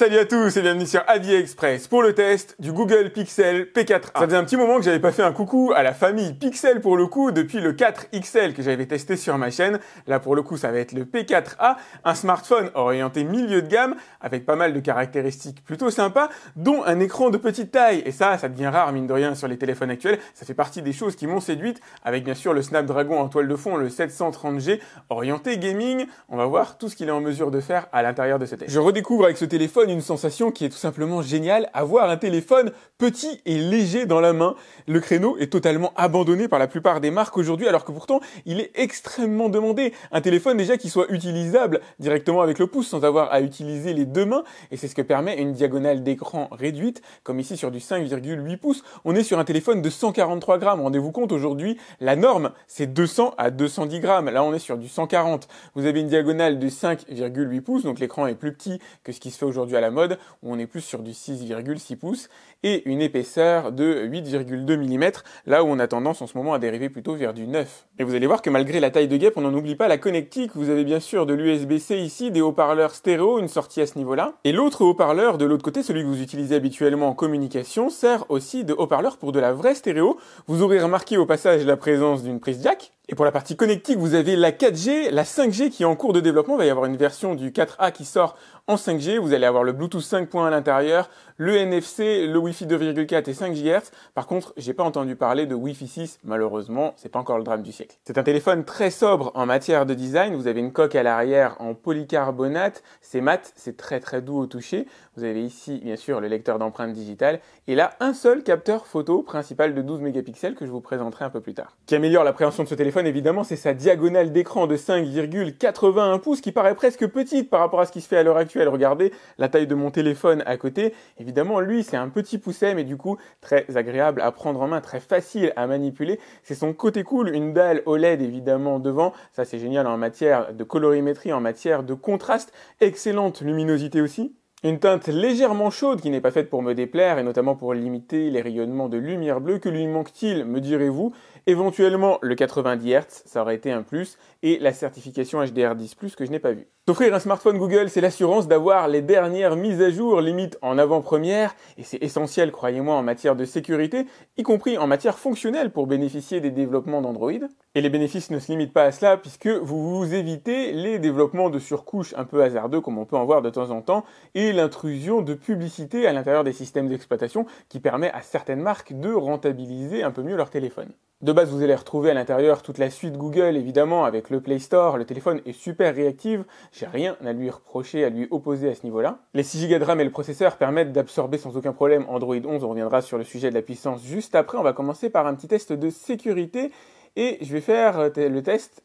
Salut à tous et bienvenue sur Avier Express pour le test du Google Pixel P4a. Ça faisait un petit moment que j'avais pas fait un coucou à la famille Pixel pour le coup depuis le 4XL que j'avais testé sur ma chaîne. Là pour le coup ça va être le P4a, un smartphone orienté milieu de gamme avec pas mal de caractéristiques plutôt sympas dont un écran de petite taille et ça ça devient rare mine de rien sur les téléphones actuels. Ça fait partie des choses qui m'ont séduite avec bien sûr le Snapdragon en toile de fond le 730G orienté gaming. On va voir tout ce qu'il est en mesure de faire à l'intérieur de ce test. Je redécouvre avec ce téléphone une sensation qui est tout simplement géniale. Avoir un téléphone petit et léger dans la main, le créneau est totalement abandonné par la plupart des marques aujourd'hui, alors que pourtant il est extrêmement demandé. Un téléphone déjà qui soit utilisable directement avec le pouce sans avoir à utiliser les deux mains, et c'est ce que permet une diagonale d'écran réduite, comme ici sur du 5,8 pouces. On est sur un téléphone de 143 grammes. Rendez-vous compte aujourd'hui, la norme c'est 200 à 210 grammes. Là on est sur du 140. Vous avez une diagonale de 5,8 pouces, donc l'écran est plus petit que ce qui se fait aujourd'hui la mode, où on est plus sur du 6,6 pouces, et une épaisseur de 8,2 mm, là où on a tendance en ce moment à dériver plutôt vers du 9. Et vous allez voir que malgré la taille de guêpe, on n'en oublie pas la connectique, vous avez bien sûr de l'USB-C ici, des haut-parleurs stéréo, une sortie à ce niveau-là, et l'autre haut-parleur de l'autre côté, celui que vous utilisez habituellement en communication, sert aussi de haut-parleur pour de la vraie stéréo. Vous aurez remarqué au passage la présence d'une prise jack, et pour la partie connectique, vous avez la 4G, la 5G qui est en cours de développement. Il va y avoir une version du 4A qui sort en 5G. Vous allez avoir le Bluetooth 5.1 à l'intérieur, le NFC, le Wi-Fi 2,4 et 5 GHz. Par contre, j'ai pas entendu parler de Wi-Fi 6. Malheureusement, c'est pas encore le drame du siècle. C'est un téléphone très sobre en matière de design. Vous avez une coque à l'arrière en polycarbonate. C'est mat, c'est très très doux au toucher. Vous avez ici, bien sûr, le lecteur d'empreintes digitales. Et là, un seul capteur photo principal de 12 mégapixels que je vous présenterai un peu plus tard. Qui améliore l'appréhension de ce téléphone évidemment, c'est sa diagonale d'écran de 5,81 pouces qui paraît presque petite par rapport à ce qui se fait à l'heure actuelle. Regardez la taille de mon téléphone à côté. Évidemment, lui, c'est un petit pousset, mais du coup, très agréable à prendre en main, très facile à manipuler. C'est son côté cool, une dalle OLED, évidemment, devant. Ça, c'est génial en matière de colorimétrie, en matière de contraste. Excellente luminosité aussi. Une teinte légèrement chaude qui n'est pas faite pour me déplaire et notamment pour limiter les rayonnements de lumière bleue. Que lui manque-t-il, me direz-vous Éventuellement le 90 Hz, ça aurait été un plus, et la certification HDR10 ⁇ que je n'ai pas vue. S'offrir un smartphone Google, c'est l'assurance d'avoir les dernières mises à jour, limites en avant-première, et c'est essentiel, croyez-moi, en matière de sécurité, y compris en matière fonctionnelle pour bénéficier des développements d'Android. Et les bénéfices ne se limitent pas à cela, puisque vous vous évitez les développements de surcouches un peu hasardeux, comme on peut en voir de temps en temps, et l'intrusion de publicité à l'intérieur des systèmes d'exploitation, qui permet à certaines marques de rentabiliser un peu mieux leur téléphone. De base, vous allez retrouver à l'intérieur toute la suite Google, évidemment, avec le Play Store. Le téléphone est super réactif, j'ai rien à lui reprocher, à lui opposer à ce niveau-là. Les 6Go de RAM et le processeur permettent d'absorber sans aucun problème Android 11, on reviendra sur le sujet de la puissance juste après. On va commencer par un petit test de sécurité et je vais faire euh, le test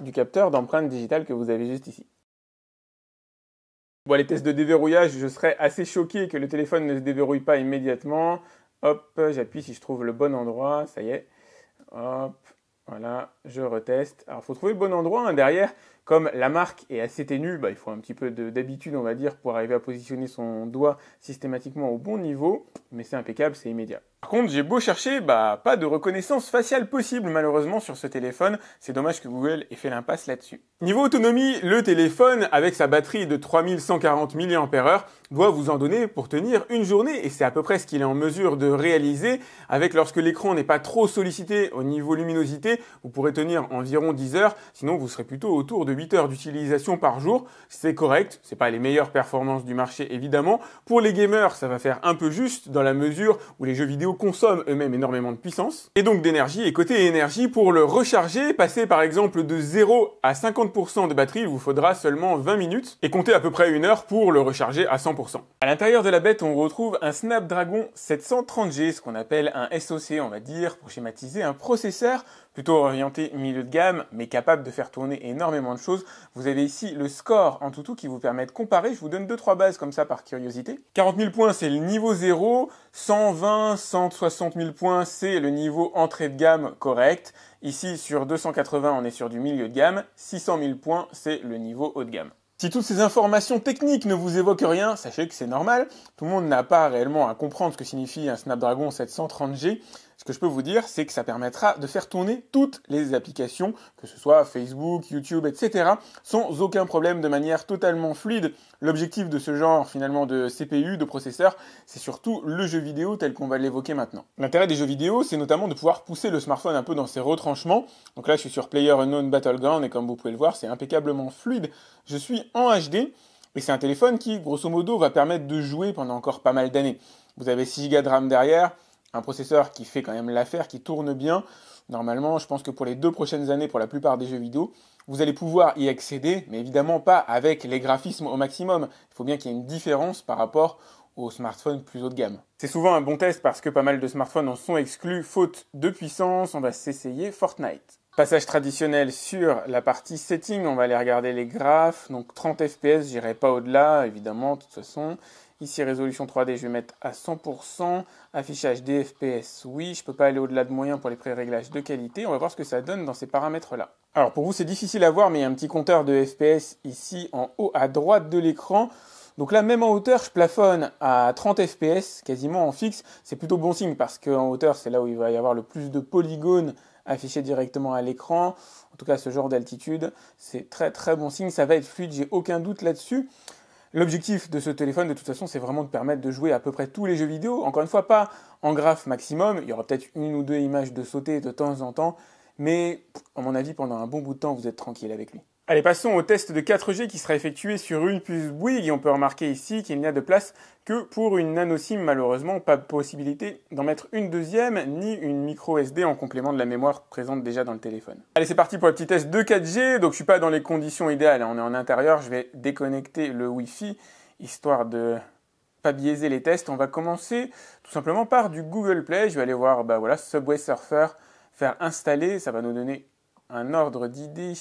du capteur d'empreinte digitale que vous avez juste ici. Bon, les tests de déverrouillage, je serais assez choqué que le téléphone ne se déverrouille pas immédiatement. Hop, j'appuie si je trouve le bon endroit, ça y est. Hop, voilà, je reteste. Alors, il faut trouver le bon endroit hein, derrière. Comme la marque est assez ténue, bah, il faut un petit peu d'habitude, on va dire, pour arriver à positionner son doigt systématiquement au bon niveau. Mais c'est impeccable, c'est immédiat. Par contre, j'ai beau chercher, bah, pas de reconnaissance faciale possible malheureusement sur ce téléphone. C'est dommage que Google ait fait l'impasse là-dessus. Niveau autonomie, le téléphone, avec sa batterie de 3140 mAh, doit vous en donner pour tenir une journée et c'est à peu près ce qu'il est en mesure de réaliser. Avec lorsque l'écran n'est pas trop sollicité au niveau luminosité, vous pourrez tenir environ 10 heures, sinon vous serez plutôt autour de 8 heures d'utilisation par jour. C'est correct, c'est pas les meilleures performances du marché évidemment. Pour les gamers, ça va faire un peu juste dans la mesure où les jeux vidéo consomment eux-mêmes énormément de puissance, et donc d'énergie, et côté énergie, pour le recharger, passer par exemple de 0 à 50% de batterie, il vous faudra seulement 20 minutes, et compter à peu près une heure pour le recharger à 100%. À l'intérieur de la bête, on retrouve un Snapdragon 730G, ce qu'on appelle un SoC, on va dire, pour schématiser, un processeur plutôt orienté milieu de gamme, mais capable de faire tourner énormément de choses. Vous avez ici le score en tout qui vous permet de comparer. Je vous donne 2-3 bases comme ça par curiosité. 40 000 points, c'est le niveau 0. 120, 160 000 points, c'est le niveau entrée de gamme correct. Ici, sur 280, on est sur du milieu de gamme. 600 000 points, c'est le niveau haut de gamme. Si toutes ces informations techniques ne vous évoquent rien, sachez que c'est normal. Tout le monde n'a pas réellement à comprendre ce que signifie un Snapdragon 730G. Ce que je peux vous dire, c'est que ça permettra de faire tourner toutes les applications, que ce soit Facebook, YouTube, etc., sans aucun problème de manière totalement fluide. L'objectif de ce genre finalement de CPU, de processeur, c'est surtout le jeu vidéo tel qu'on va l'évoquer maintenant. L'intérêt des jeux vidéo, c'est notamment de pouvoir pousser le smartphone un peu dans ses retranchements. Donc là, je suis sur Player Unknown Battleground et comme vous pouvez le voir, c'est impeccablement fluide. Je suis en HD. Et c'est un téléphone qui, grosso modo, va permettre de jouer pendant encore pas mal d'années. Vous avez 6 Go de RAM derrière, un processeur qui fait quand même l'affaire, qui tourne bien, normalement, je pense que pour les deux prochaines années, pour la plupart des jeux vidéo, vous allez pouvoir y accéder, mais évidemment pas avec les graphismes au maximum. Il faut bien qu'il y ait une différence par rapport aux smartphones plus haut de gamme. C'est souvent un bon test parce que pas mal de smartphones en sont exclus faute de puissance. On va s'essayer Fortnite. Passage traditionnel sur la partie setting, on va aller regarder les graphes, donc 30 fps, j'irai pas au-delà, évidemment, de toute façon. Ici, résolution 3D, je vais mettre à 100%. Affichage DFPS, oui. Je ne peux pas aller au-delà de moyen pour les pré-réglages de qualité. On va voir ce que ça donne dans ces paramètres-là. Alors, pour vous, c'est difficile à voir, mais il y a un petit compteur de FPS ici, en haut à droite de l'écran. Donc là, même en hauteur, je plafonne à 30 fps, quasiment en fixe. C'est plutôt bon signe parce qu'en hauteur, c'est là où il va y avoir le plus de polygones affichés directement à l'écran. En tout cas, ce genre d'altitude, c'est très très bon signe. Ça va être fluide, j'ai aucun doute là-dessus. L'objectif de ce téléphone, de toute façon, c'est vraiment de permettre de jouer à peu près tous les jeux vidéo. Encore une fois, pas en graphe maximum. Il y aura peut-être une ou deux images de sauter de temps en temps. Mais, à mon avis, pendant un bon bout de temps, vous êtes tranquille avec lui. Allez, passons au test de 4G qui sera effectué sur une puce Bouygues on peut remarquer ici qu'il n'y a de place que pour une nano SIM malheureusement, pas possibilité d'en mettre une deuxième ni une micro SD en complément de la mémoire présente déjà dans le téléphone. Allez, c'est parti pour le petit test de 4G, donc je suis pas dans les conditions idéales, hein. on est en intérieur, je vais déconnecter le Wi-Fi histoire de pas biaiser les tests, on va commencer tout simplement par du Google Play. Je vais aller voir bah voilà, Subway Surfer, faire installer, ça va nous donner un ordre d'idée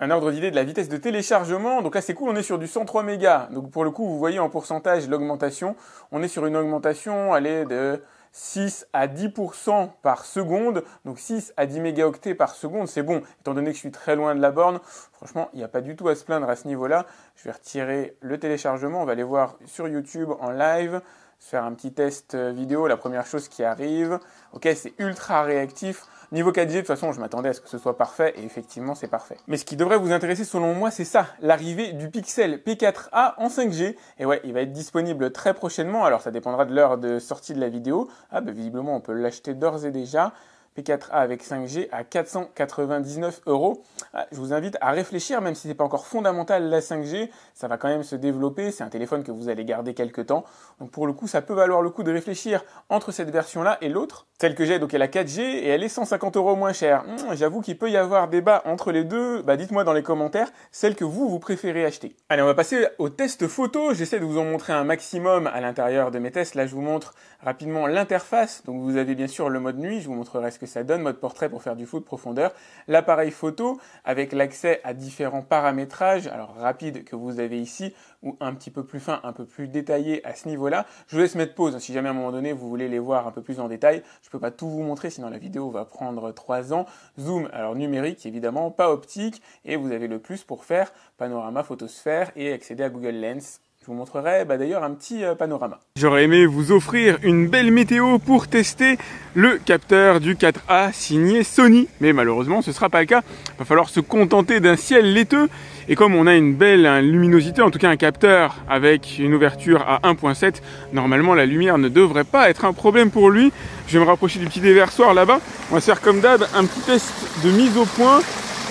un ordre d'idée de la vitesse de téléchargement. Donc là, c'est cool, on est sur du 103 mégas. Donc pour le coup, vous voyez en pourcentage l'augmentation. On est sur une augmentation, elle est de 6 à 10% par seconde. Donc 6 à 10 mégaoctets par seconde, c'est bon. Étant donné que je suis très loin de la borne, franchement, il n'y a pas du tout à se plaindre à ce niveau-là. Je vais retirer le téléchargement. On va aller voir sur YouTube en live faire un petit test euh, vidéo, la première chose qui arrive, ok, c'est ultra réactif. Niveau 4G, de toute façon, je m'attendais à ce que ce soit parfait, et effectivement, c'est parfait. Mais ce qui devrait vous intéresser, selon moi, c'est ça, l'arrivée du Pixel P4a en 5G. Et ouais, il va être disponible très prochainement, alors ça dépendra de l'heure de sortie de la vidéo. Ah, bah visiblement, on peut l'acheter d'ores et déjà. P4A avec 5G à 499 euros. Ah, je vous invite à réfléchir, même si ce n'est pas encore fondamental la 5G, ça va quand même se développer, c'est un téléphone que vous allez garder quelques temps. Donc pour le coup, ça peut valoir le coup de réfléchir entre cette version-là et l'autre. Celle que j'ai, donc elle a 4G et elle est 150 euros moins chère. Mmh, j'avoue qu'il peut y avoir débat entre les deux, bah, dites-moi dans les commentaires celle que vous, vous préférez acheter. Allez, on va passer au test photo, j'essaie de vous en montrer un maximum à l'intérieur de mes tests. Là, je vous montre rapidement l'interface, donc vous avez bien sûr le mode nuit, je vous montrerai ce ça donne mode portrait pour faire du foot profondeur. L'appareil photo, avec l'accès à différents paramétrages, alors rapide que vous avez ici, ou un petit peu plus fin, un peu plus détaillé à ce niveau-là. Je vous laisse mettre pause, hein, si jamais à un moment donné vous voulez les voir un peu plus en détail. Je peux pas tout vous montrer, sinon la vidéo va prendre trois ans. Zoom, alors numérique évidemment, pas optique, et vous avez le plus pour faire panorama, photosphère et accéder à Google Lens je vous montrerai bah, d'ailleurs un petit euh, panorama. J'aurais aimé vous offrir une belle météo pour tester le capteur du 4A signé Sony, mais malheureusement ce ne sera pas le cas. Il va falloir se contenter d'un ciel laiteux. Et comme on a une belle hein, luminosité, en tout cas un capteur avec une ouverture à 1.7, normalement la lumière ne devrait pas être un problème pour lui. Je vais me rapprocher du petit déversoir là-bas. On va faire comme d'hab un petit test de mise au point.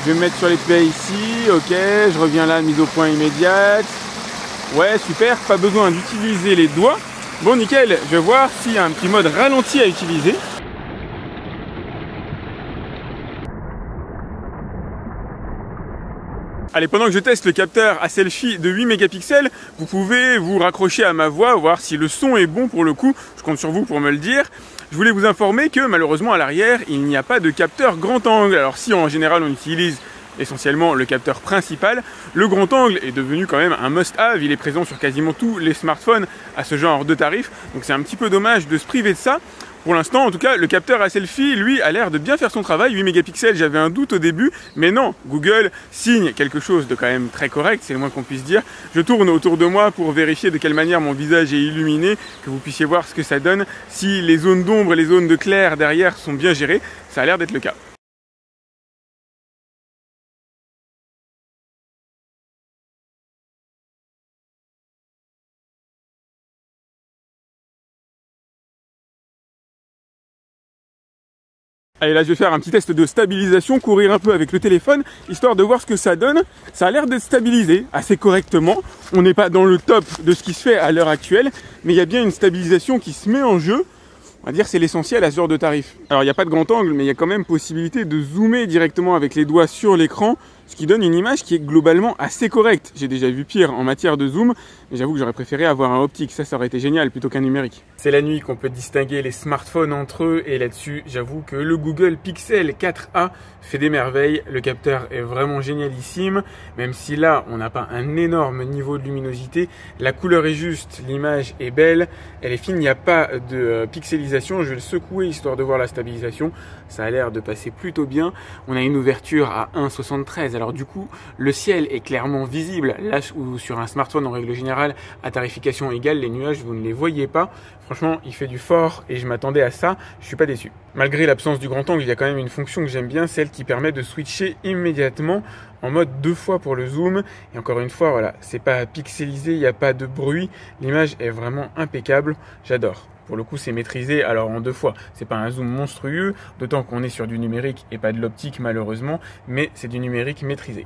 Je vais me mettre sur les plaies ici, ok, je reviens là, mise au point immédiate. Ouais, super, pas besoin d'utiliser les doigts. Bon, nickel, je vais voir s'il y a un petit mode ralenti à utiliser. Allez, pendant que je teste le capteur à selfie de 8 mégapixels, vous pouvez vous raccrocher à ma voix, voir si le son est bon pour le coup. Je compte sur vous pour me le dire. Je voulais vous informer que malheureusement à l'arrière, il n'y a pas de capteur grand angle. Alors si en général on utilise essentiellement le capteur principal, le grand angle est devenu quand même un must-have. Il est présent sur quasiment tous les smartphones à ce genre de tarif. Donc c'est un petit peu dommage de se priver de ça. Pour l'instant, en tout cas, le capteur à selfie, lui, a l'air de bien faire son travail. 8 mégapixels, j'avais un doute au début, mais non, Google signe quelque chose de quand même très correct, c'est le moins qu'on puisse dire. Je tourne autour de moi pour vérifier de quelle manière mon visage est illuminé, que vous puissiez voir ce que ça donne, si les zones d'ombre et les zones de clair derrière sont bien gérées. Ça a l'air d'être le cas. Allez, là, je vais faire un petit test de stabilisation, courir un peu avec le téléphone, histoire de voir ce que ça donne. Ça a l'air d'être stabilisé assez correctement. On n'est pas dans le top de ce qui se fait à l'heure actuelle, mais il y a bien une stabilisation qui se met en jeu. On va dire c'est l'essentiel à ce genre de tarif. Alors, il n'y a pas de grand angle, mais il y a quand même possibilité de zoomer directement avec les doigts sur l'écran ce qui donne une image qui est globalement assez correcte. J'ai déjà vu pire en matière de zoom, mais j'avoue que j'aurais préféré avoir un optique, ça ça aurait été génial plutôt qu'un numérique. C'est la nuit qu'on peut distinguer les smartphones entre eux et là-dessus j'avoue que le Google Pixel 4a fait des merveilles, le capteur est vraiment génialissime, même si là on n'a pas un énorme niveau de luminosité, la couleur est juste, l'image est belle, elle est fine, il n'y a pas de euh, pixelisation, je vais le secouer histoire de voir la stabilisation, ça a l'air de passer plutôt bien, on a une ouverture à 1,73 alors du coup, le ciel est clairement visible, là où sur un smartphone en règle générale, à tarification égale, les nuages, vous ne les voyez pas. Franchement, il fait du fort et je m'attendais à ça, je suis pas déçu. Malgré l'absence du grand angle, il y a quand même une fonction que j'aime bien, celle qui permet de switcher immédiatement en mode deux fois pour le zoom. Et encore une fois, voilà, c'est pas pixelisé, il n'y a pas de bruit, l'image est vraiment impeccable, j'adore. Pour le coup, c'est maîtrisé. Alors en deux fois, c'est pas un zoom monstrueux, d'autant qu'on est sur du numérique et pas de l'optique malheureusement, mais c'est du numérique maîtrisé.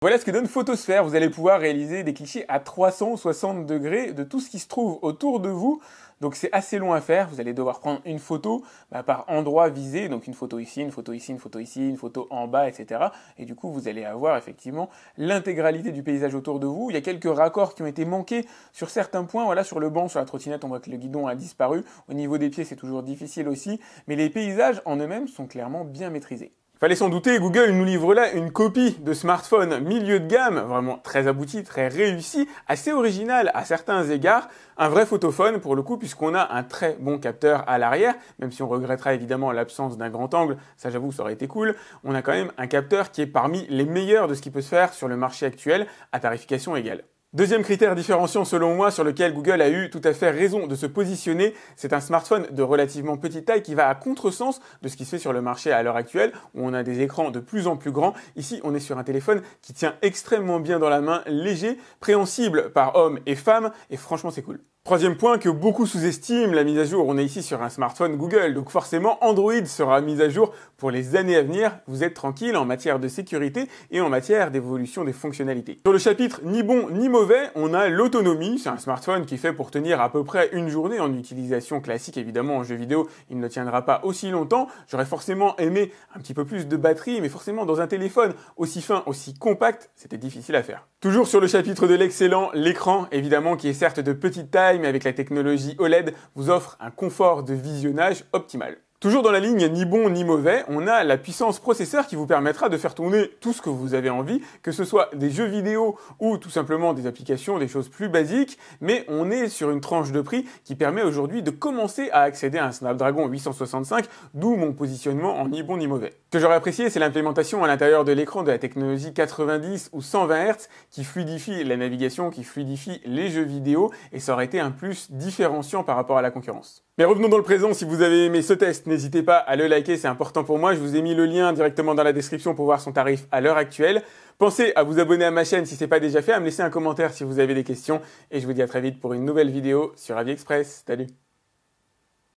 Voilà ce que donne Photosphère. Vous allez pouvoir réaliser des clichés à 360 degrés de tout ce qui se trouve autour de vous. Donc c'est assez long à faire. Vous allez devoir prendre une photo bah, par endroit visé. Donc une photo ici, une photo ici, une photo ici, une photo en bas, etc. Et du coup, vous allez avoir effectivement l'intégralité du paysage autour de vous. Il y a quelques raccords qui ont été manqués sur certains points. Voilà, sur le banc, sur la trottinette, on voit que le guidon a disparu. Au niveau des pieds, c'est toujours difficile aussi. Mais les paysages en eux-mêmes sont clairement bien maîtrisés. Fallait s'en douter, Google nous livre là une copie de smartphone milieu de gamme, vraiment très abouti, très réussi, assez original à certains égards, un vrai photophone pour le coup puisqu'on a un très bon capteur à l'arrière, même si on regrettera évidemment l'absence d'un grand angle, ça j'avoue ça aurait été cool, on a quand même un capteur qui est parmi les meilleurs de ce qui peut se faire sur le marché actuel à tarification égale. Deuxième critère différenciant selon moi sur lequel Google a eu tout à fait raison de se positionner, c'est un smartphone de relativement petite taille qui va à contresens de ce qui se fait sur le marché à l'heure actuelle où on a des écrans de plus en plus grands. Ici, on est sur un téléphone qui tient extrêmement bien dans la main, léger, préhensible par hommes et femmes et franchement c'est cool. Troisième point que beaucoup sous-estiment, la mise à jour. On est ici sur un smartphone Google, donc forcément Android sera mis à jour pour les années à venir. Vous êtes tranquille en matière de sécurité et en matière d'évolution des fonctionnalités. Sur le chapitre ni bon ni mauvais, on a l'autonomie. C'est un smartphone qui fait pour tenir à peu près une journée en utilisation classique. Évidemment, en jeu vidéo, il ne tiendra pas aussi longtemps. J'aurais forcément aimé un petit peu plus de batterie, mais forcément, dans un téléphone aussi fin, aussi compact, c'était difficile à faire. Toujours sur le chapitre de l'excellent, l'écran, évidemment, qui est certes de petite taille, mais avec la technologie OLED, vous offre un confort de visionnage optimal. Toujours dans la ligne ni bon ni mauvais, on a la puissance processeur qui vous permettra de faire tourner tout ce que vous avez envie, que ce soit des jeux vidéo ou tout simplement des applications, des choses plus basiques, mais on est sur une tranche de prix qui permet aujourd'hui de commencer à accéder à un Snapdragon 865, d'où mon positionnement en ni bon ni mauvais. Ce que j'aurais apprécié, c'est l'implémentation à l'intérieur de l'écran de la technologie 90 ou 120 Hz qui fluidifie la navigation, qui fluidifie les jeux vidéo, et ça aurait été un plus différenciant par rapport à la concurrence. Mais revenons dans le présent, si vous avez aimé ce test, n'hésitez pas à le liker, c'est important pour moi. Je vous ai mis le lien directement dans la description pour voir son tarif à l'heure actuelle. Pensez à vous abonner à ma chaîne si ce n'est pas déjà fait, à me laisser un commentaire si vous avez des questions. Et je vous dis à très vite pour une nouvelle vidéo sur AliExpress. Salut